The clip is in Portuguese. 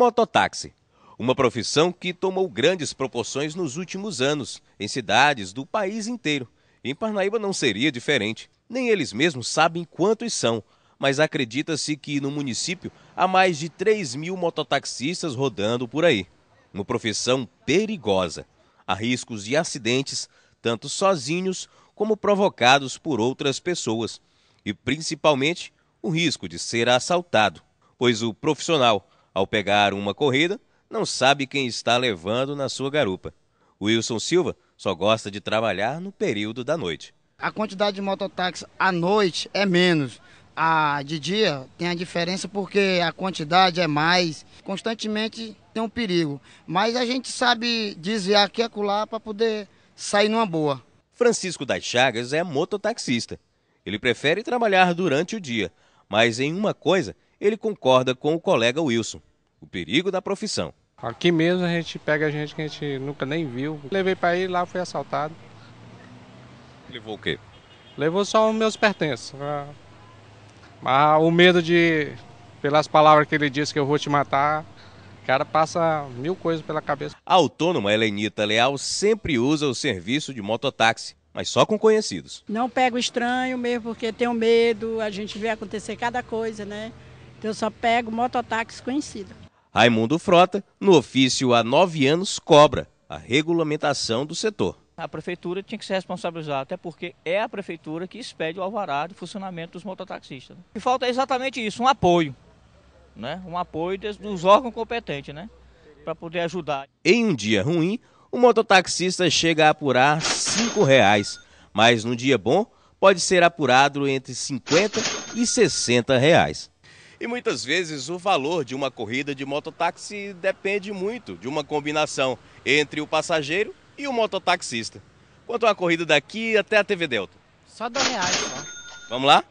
mototáxi, uma profissão que tomou grandes proporções nos últimos anos, em cidades do país inteiro. Em Parnaíba não seria diferente. Nem eles mesmos sabem quantos são, mas acredita-se que no município há mais de 3 mil mototaxistas rodando por aí. Uma profissão perigosa. Há riscos de acidentes, tanto sozinhos como provocados por outras pessoas. E principalmente o risco de ser assaltado, pois o profissional ao pegar uma corrida, não sabe quem está levando na sua garupa. Wilson Silva só gosta de trabalhar no período da noite. A quantidade de mototáxi à noite é menos. A de dia tem a diferença porque a quantidade é mais. Constantemente tem um perigo. Mas a gente sabe desviar aqui e acolá para poder sair numa boa. Francisco das Chagas é mototaxista. Ele prefere trabalhar durante o dia, mas em uma coisa ele concorda com o colega Wilson. O perigo da profissão. Aqui mesmo a gente pega gente que a gente nunca nem viu. Levei para ir lá, fui assaltado. Levou o quê? Levou só os meus pertences. Ah, mas o medo de, pelas palavras que ele disse que eu vou te matar, o cara passa mil coisas pela cabeça. A autônoma Helenita Leal sempre usa o serviço de mototáxi, mas só com conhecidos. Não pego estranho mesmo, porque tenho medo, a gente vê acontecer cada coisa, né? Então, eu só pego mototáxi conhecido. Raimundo Frota, no ofício há nove anos, cobra a regulamentação do setor. A prefeitura tinha que se responsabilizar, até porque é a prefeitura que expede o alvará de funcionamento dos mototaxistas. E falta é exatamente isso, um apoio, né? um apoio dos órgãos competentes, né? para poder ajudar. Em um dia ruim, o mototaxista chega a apurar R$ 5,00, mas no dia bom pode ser apurado entre 50 e 60 reais. E muitas vezes o valor de uma corrida de mototáxi depende muito de uma combinação entre o passageiro e o mototaxista. Quanto a uma corrida daqui até a TV Delta? Só dois reais, só. Vamos lá?